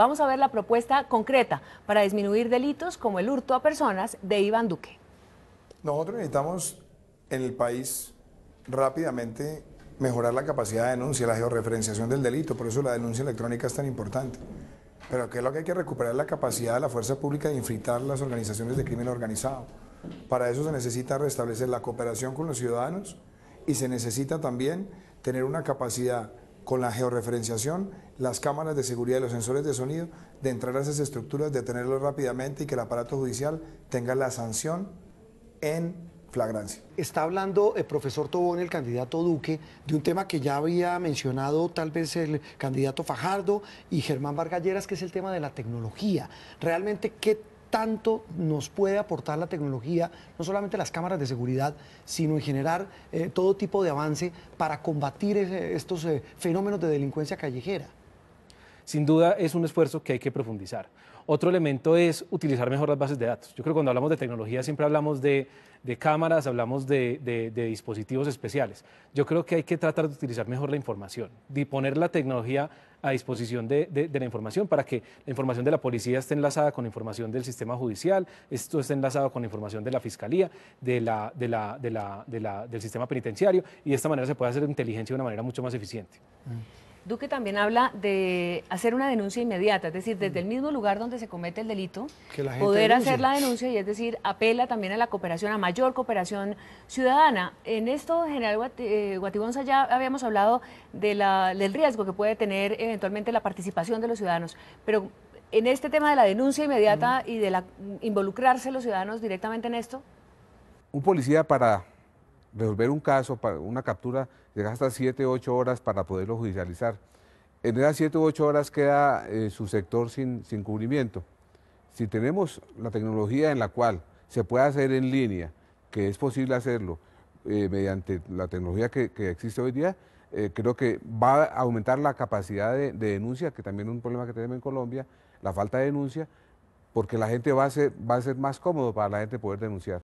Vamos a ver la propuesta concreta para disminuir delitos como el hurto a personas de Iván Duque. Nosotros necesitamos en el país rápidamente mejorar la capacidad de denuncia, la georreferenciación del delito, por eso la denuncia electrónica es tan importante. Pero qué es lo que hay que recuperar la capacidad de la fuerza pública de infiltrar las organizaciones de crimen organizado. Para eso se necesita restablecer la cooperación con los ciudadanos y se necesita también tener una capacidad con la georreferenciación, las cámaras de seguridad y los sensores de sonido, de entrar a esas estructuras, detenerlos rápidamente y que el aparato judicial tenga la sanción en flagrancia. Está hablando el profesor Tobón, el candidato Duque, de un tema que ya había mencionado tal vez el candidato Fajardo y Germán Vargalleras, que es el tema de la tecnología. Realmente, ¿qué tanto nos puede aportar la tecnología, no solamente las cámaras de seguridad, sino en generar eh, todo tipo de avance para combatir estos eh, fenómenos de delincuencia callejera? Sin duda es un esfuerzo que hay que profundizar. Otro elemento es utilizar mejor las bases de datos. Yo creo que cuando hablamos de tecnología siempre hablamos de de cámaras, hablamos de, dispositivos especiales. Yo creo que hay que tratar de utilizar mejor la información, de poner la tecnología a disposición de, la información para que la información de la policía esté enlazada con información del sistema judicial, esto esté enlazado con la información de la fiscalía, de la, del sistema penitenciario y de esta manera se puede hacer inteligencia de una manera mucho más eficiente. Mm. Duque también habla de hacer una denuncia inmediata, es decir, desde el mismo lugar donde se comete el delito, poder hacer la denuncia y es decir, apela también a la cooperación, a mayor cooperación ciudadana. En esto, general eh, Guatibonza, ya habíamos hablado del riesgo que puede tener eventualmente la participación de los ciudadanos, pero en este tema de la denuncia inmediata y de la, involucrarse los ciudadanos directamente en esto? Un policía para resolver un caso, una captura, llega gasta 7 u 8 horas para poderlo judicializar. En esas 7 u 8 horas queda eh, su sector sin, sin cubrimiento. Si tenemos la tecnología en la cual se puede hacer en línea, que es posible hacerlo eh, mediante la tecnología que, existe hoy día, eh, creo que va a aumentar la capacidad de, denuncia, que también es un problema que tenemos en Colombia, la falta de denuncia, porque la gente va a ser, va a ser más cómodo para la gente poder denunciar.